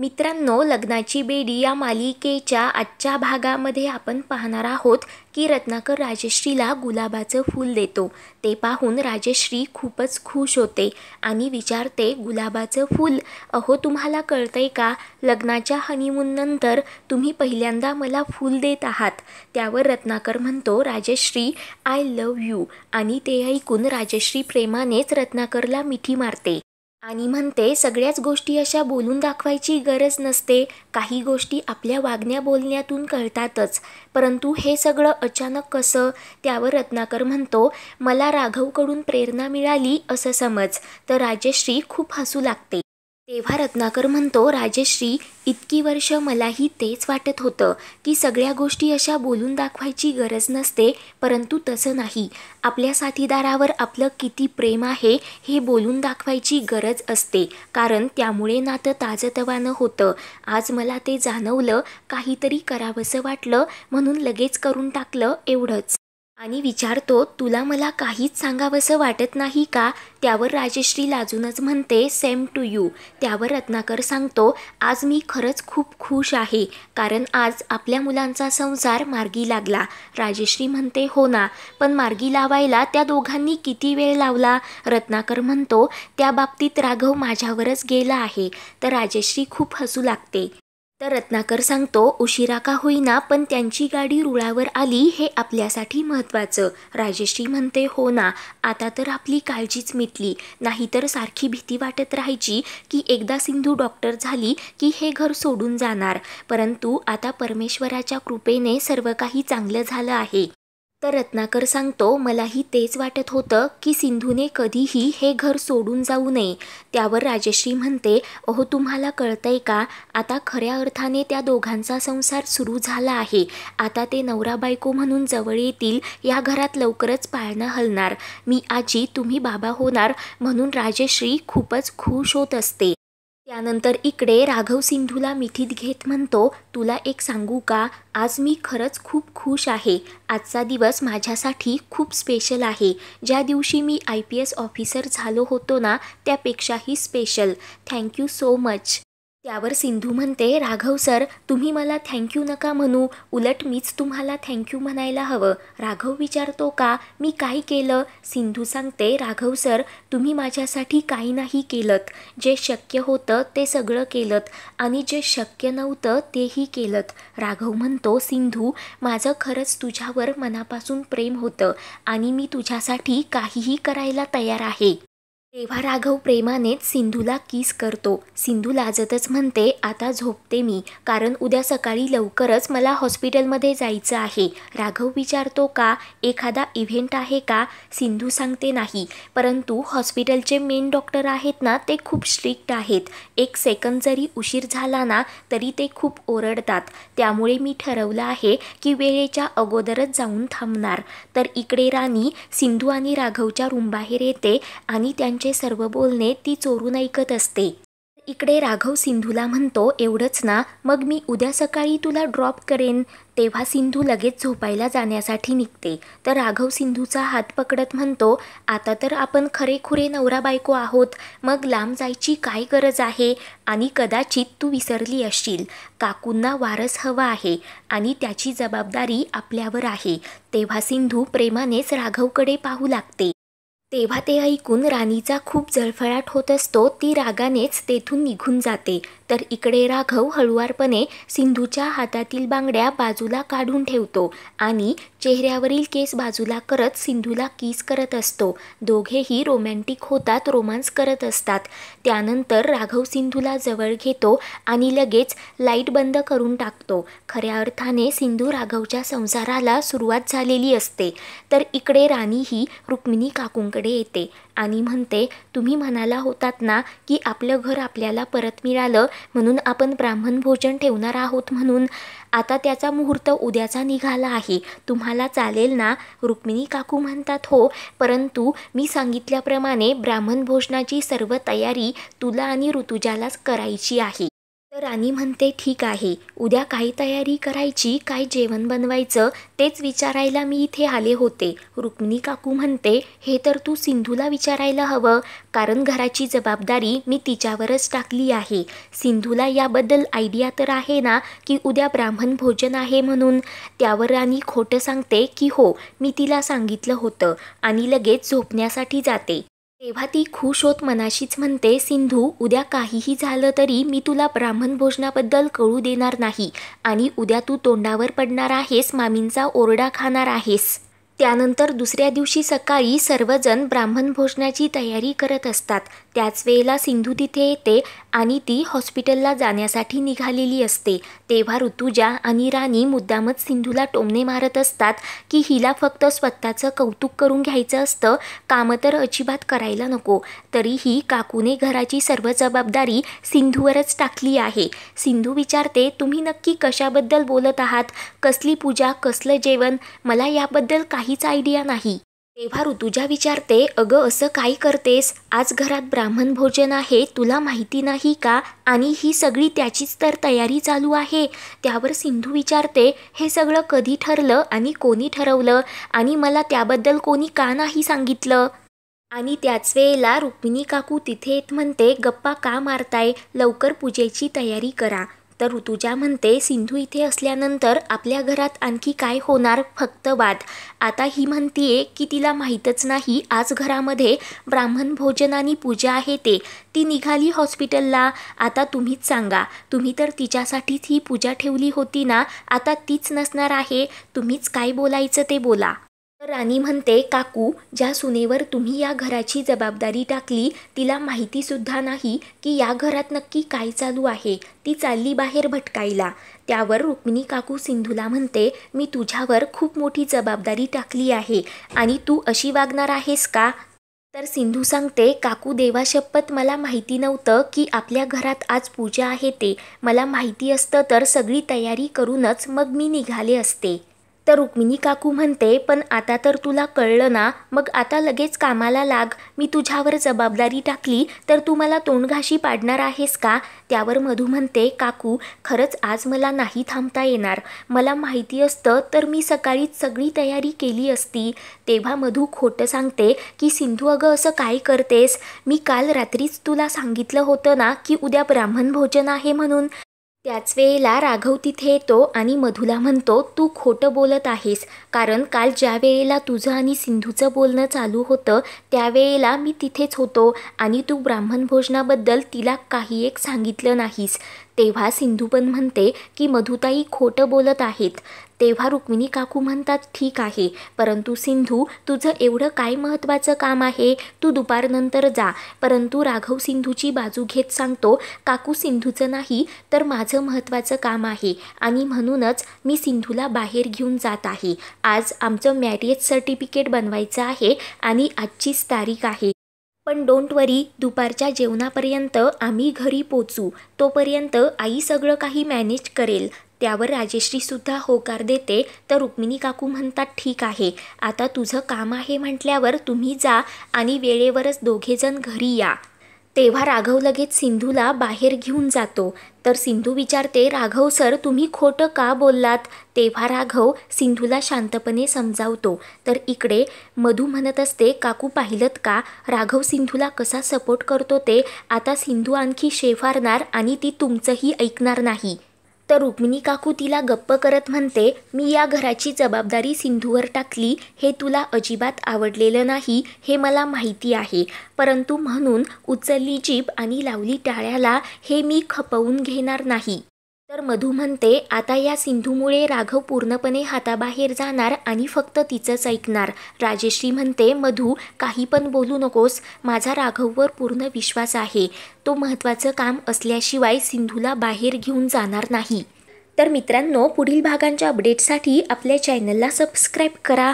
मित्रांनो लग्नाची बेडी या मालिकेच्या आजच्या भागामध्ये आपण पाहणार आहोत की रत्नाकर राजश्रीला गुलाबाचं फूल देतो ते पाहून राजश्री खूपच खुश होते आणि विचारते गुलाबाचं फूल अहो तुम्हाला कळतंय का लग्नाच्या हनीमूननंतर तुम्ही पहिल्यांदा मला फूल देत आहात त्यावर रत्नाकर म्हणतो राजश्री आय लव यू आणि ते ऐकून राजश्री प्रेमानेच रत्नाकरला मिठी मारते आणि म्हणते सगळ्याच गोष्टी अशा बोलून दाखवायची गरज नसते काही गोष्टी आपल्या वागण्या बोलण्यातून कळतातच परंतु हे सगळं अचानक कसं त्यावर रत्नाकर म्हणतो मला राघवकडून प्रेरणा मिळाली असं समज तर राजश्री खूप हसू लागते तेव्हा रत्नाकर म्हणतो राजश्री इतकी वर्ष मलाही तेच वाटत होतं की सगळ्या गोष्टी अशा बोलून दाखवायची गरज नसते परंतु तसं नाही आपल्या साथीदारावर आपलं किती प्रेम आहे हे बोलून दाखवायची गरज असते कारण त्यामुळे नातं ताजतवानं होतं आज मला ते जाणवलं काहीतरी करावंसं वाटलं म्हणून लगेच करून टाकलं एवढंच आणि विचारतो तुला मला काहीच सांगावंसं वाटत नाही का त्यावर राजश्री लाजूनच म्हणते सेम टू यू त्यावर रत्नाकर सांगतो आज मी खरंच खूप खुश आहे कारण आज आपल्या मुलांचा संसार मार्गी लागला राजश्री म्हणते हो ना पण मार्गी लावायला त्या दोघांनी किती वेळ लावला रत्नाकर म्हणतो त्या बाबतीत राघव माझ्यावरच गेला आहे तर राजश्री खूप हसू लागते तर रत्नाकर सांगतो उशिरा का होईना पण त्यांची गाडी रुळावर आली हे आपल्यासाठी महत्त्वाचं राजेश्री म्हणते हो ना आता तर आपली काळजीच मिटली नाहीतर सारखी भीती वाटत राहायची की एकदा सिंधू डॉक्टर झाली की हे घर सोडून जाणार परंतु आता परमेश्वराच्या कृपेने सर्व काही चांगलं झालं आहे तर रत्नाकर सांगतो मलाही तेच वाटत होतं की सिंधूने कधीही हे घर सोडून जाऊ नये त्यावर राजश्री म्हणते अहो तुम्हाला कळतंय का आता खऱ्या अर्थाने त्या दोघांचा संसार सुरू झाला आहे आता ते नवरा बायको म्हणून जवळ येतील या घरात लवकरच पाळणं हलणार मी आजी तुम्ही बाबा होणार म्हणून राजश्री खूपच खुश होत असते त्यानंतर इकडे राघव सिंधूला मिठीत घेत म्हणतो तुला एक सांगू का आज मी खरंच खूप खुश आहे आजचा दिवस माझ्यासाठी खूप स्पेशल आहे ज्या दिवशी मी आय पी एस ऑफिसर झालो होतो ना त्यापेक्षाही स्पेशल थँक्यू सो मच त्यावर सिंधू म्हणते राघव सर तुम्ही मला थँक्यू नका म्हणू उलट मीच तुम्हाला थँक्यू म्हणायला हवं राघव विचारतो का मी काय केलं सिंधू सांगते राघव सर तुम्ही माझ्यासाठी काही नाही केलं जे शक्य होतं ते सगळं केलं आणि जे शक्य नव्हतं तेही केलं राघव म्हणतो सिंधू माझं खरंच तुझ्यावर मनापासून प्रेम होतं आणि मी तुझ्यासाठी काहीही करायला तयार आहे तेव्हा राघव प्रेमानेच सिंधूला किस करतो सिंधू लाजतच म्हणते आता झोपते मी कारण उद्या सकाळी लवकरच मला हॉस्पिटलमध्ये जायचं आहे राघव विचारतो का एखादा इव्हेंट आहे का सिंधू सांगते नाही परंतु हॉस्पिटलचे मेन डॉक्टर आहेत ना ते खूप स्ट्रिक्ट आहेत एक सेकंद जरी उशीर झाला ना तरी ते खूप ओरडतात त्यामुळे मी ठरवलं आहे की वेळेच्या अगोदरच जाऊन थांबणार तर इकडे राणी सिंधू आणि राघवच्या रूमबाहेर येते आणि त्यां आमचे सर्व बोलणे ती चोरून ऐकत असते इकडे राघव सिंधूला म्हणतो एवढंच ना मग मी उद्या सकाळी तुला ड्रॉप करेन तेव्हा सिंधू लगेच झोपायला जाण्यासाठी निघते तर राघव सिंधूचा हात पकडत म्हणतो आता तर आपण खरेखुरे नवरा बायको आहोत मग लांब जायची काय गरज आहे आणि कदाचित तू विसरली असशील काकूंना वारस हवा आहे आणि त्याची जबाबदारी आपल्यावर आहे तेव्हा सिंधू प्रेमानेच राघवकडे पाहू लागते तेव्हा ते ऐकून राणीचा खूप जळफळाट होत असतो ती रागानेच तेथून निघून जाते तर इकडे राघव हळुवारपणे सिंधूच्या हातातील बांगड्या बाजूला काढून ठेवतो आणि चेहऱ्यावरील केस बाजूला करत सिंधूला किस करत असतो दोघेही रोमॅन्टिक होतात रोमांस करत असतात त्यानंतर राघव सिंधूला जवळ घेतो आणि लगेच लाईट बंद करून टाकतो खऱ्या अर्थाने सिंधू राघवच्या संसाराला सुरुवात झालेली असते तर इकडे राणीही रुक्मिणी काकूंकडे येते आणि म्हणते तुम्ही म्हणाला होतात ना की आपलं घर आपल्याला परत मिळालं म्हणून आपण ब्राह्मण भोजन ठेवणार आहोत म्हणून आता त्याचा मुहूर्त उद्याचा निघाला आहे तुम्हाला चालेल ना रुक्मिणी काकू म्हणतात हो परंतु मी सांगितल्याप्रमाणे ब्राह्मण भोजनाची सर्व तयारी तुला आणि ऋतुजालाच करायची आहे राणी म्हणते ठीक आहे उद्या काय तयारी करायची काय जेवण बनवायचं तेच विचारायला मी इथे आले होते रुक्मिणी काकू म्हणते हे तर तू सिंधूला विचारायला हवं कारण घराची जबाबदारी मी तिच्यावरच टाकली आहे सिंधूला याबद्दल आयडिया तर आहे ना की उद्या ब्राह्मण भोजन आहे म्हणून त्यावर राणी खोटं सांगते की हो मी तिला सांगितलं होतं आणि लगेच झोपण्यासाठी जाते तेव्हा ती खुश होत मनाशीच म्हणते सिंधू उद्या काहीही झालं तरी मी तुला ब्राह्मण भोजनाबद्दल कळू देणार नाही आणि उद्या तू तोंडावर पडणार आहेस मामींचा ओरडा खाणार आहेस त्यानंतर दुसऱ्या दिवशी सकाळी सर्वजण ब्राह्मण भोजनाची तयारी करत असतात त्याच वेळेला सिंधू तिथे येते आणि ती हॉस्पिटलला जाण्यासाठी निघालेली असते तेव्हा ऋतुजा आणि राणी मुद्दामच सिंधूला टोमणे मारत असतात की हिला फक्त स्वतःचं कौतुक करून घ्यायचं असतं कामं तर अजिबात करायला नको तरीही काकूने घराची सर्व जबाबदारी सिंधूवरच टाकली आहे सिंधू विचारते तुम्ही नक्की कशाबद्दल बोलत आहात कसली पूजा कसलं जेवण मला याबद्दल काही काहीच आयडिया नाही तेव्हा ऋतुजा विचारते अगं असं काय करतेस आज घरात ब्राह्मण भोजन आहे तुला माहिती नाही का आणि ही सगळी त्याचीच तर तयारी चालू आहे त्यावर सिंधू विचारते हे सगळं कधी ठरलं आणि कोणी ठरवलं आणि मला त्याबद्दल कोणी का नाही सांगितलं आणि त्याच वेळेला रुक्मिणी काकू तिथे येत म्हणते गप्पा का मारताय लवकर पूजेची तयारी करा तर ऋतुजा म्हणते सिंधू इथे असल्यानंतर आपल्या घरात आणखी काय होणार फक्त वाद आता ही म्हणतीये की तिला माहीतच नाही आज घरामध्ये ब्राह्मण भोजन आणि पूजा आहे ते ती निघाली हॉस्पिटलला आता तुम्हीच सांगा तुम्ही तर तिच्यासाठीच ही पूजा ठेवली होती ना आता तीच नसणार आहे तुम्हीच काय बोलायचं ते बोला राणी म्हणते काकू ज्या सुनेवर तुम्ही या घराची जबाबदारी टाकली तिला माहितीसुद्धा नाही की या घरात नक्की काय चालू आहे ती चालली बाहेर भटकायला त्यावर रुक्मिणी काकू सिंधूला म्हणते मी तुझ्यावर खूप मोठी जबाबदारी टाकली आहे आणि तू अशी वागणार आहेस का तर सिंधू सांगते काकू देवाशपथ मला माहिती नव्हतं की आपल्या घरात आज पूजा आहे ते मला माहिती असतं तर सगळी तयारी करूनच मग मी निघाले असते तर रुक्मिणी काकू म्हणते पण आता तर तुला कळलं ना मग आता लगेच कामाला लाग मी तुझ्यावर जबाबदारी टाकली तर तू मला तोंडघाशी पाडणार आहेस का त्यावर मधू म्हणते काकू खरंच आज मला नाही थांबता येणार मला माहिती असतं तर मी सकाळीच सगळी तयारी केली असती तेव्हा मधू खोटं सांगते की सिंधू अगं असं काय करतेस मी काल रात्रीच तुला सांगितलं होतं ना की उद्या ब्राह्मण भोजन आहे म्हणून त्याच वेळेला राघव तिथे येतो आणि मधुला म्हणतो तू खोटं बोलत आहेस कारण काल ज्या वेळेला तुझं आणि सिंधूचं बोलणं चालू होतं त्यावेळेला मी तिथेच होतो आणि तू ब्राह्मण भोजनाबद्दल तिला काही एक सांगितलं नाहीस तेव्हा सिंधू पण म्हणते की मधुताई खोटं बोलत आहेत तेव्हा रुक्मिणी काकू म्हणतात ठीक आहे परंतु सिंधू तुझं एवढं काय महत्त्वाचं काम आहे तू दुपारनंतर जा परंतु राघव सिंधूची बाजू घेत सांगतो काकू सिंधूचं नाही तर माझं महत्त्वाचं काम आहे आणि म्हणूनच मी सिंधूला बाहेर घेऊन जात आहे आज आमचं मॅरेज सर्टिफिकेट बनवायचं आहे आणि आजचीच तारीख आहे पण डोंट वरी दुपारच्या जेवणापर्यंत आम्ही घरी पोचू तोपर्यंत आई सगळं काही मॅनेज करेल त्यावर राजेश्रीसुद्धा होकार देते तर रुक्मिणी काकू म्हणतात ठीक आहे आता तुझं काम आहे म्हटल्यावर तुम्ही जा आणि वेळेवरच दोघेजण घरी या तेव्हा राघव लगेच सिंधूला बाहेर घेऊन जातो तर सिंधू विचारते राघव सर तुम्ही खोटं का बोललात तेव्हा राघव सिंधूला शांतपणे समजावतो तर इकडे मधू म्हणत असते काकू पाहिलत का राघव सिंधूला कसा सपोर्ट करतो ते आता सिंधू आणखी शेफारणार आणि ती तुमचंही ऐकणार नाही तर रुक्मिणी काकू तिला गप्प करत म्हणते मी या घराची जबाबदारी सिंधूवर टाकली हे तुला अजिबात आवडलेलं नाही हे मला माहिती आहे परंतु म्हणून उचलली जीभ आणि लावली टाळ्याला हे मी खपवून घेणार नाही तर मधू म्हणते आता या सिंधूमुळे राघव पूर्णपणे हाताबाहेर जाणार आणि फक्त तिचंच ऐकणार राजेश्री म्हणते मधू काही पण बोलू नकोस माझा राघववर पूर्ण विश्वास आहे तो महत्त्वाचं काम असल्याशिवाय सिंधूला बाहेर घेऊन जाणार नाही तर मित्रांनो पुढील भागांच्या अपडेटसाठी आपल्या चॅनलला सबस्क्राईब करा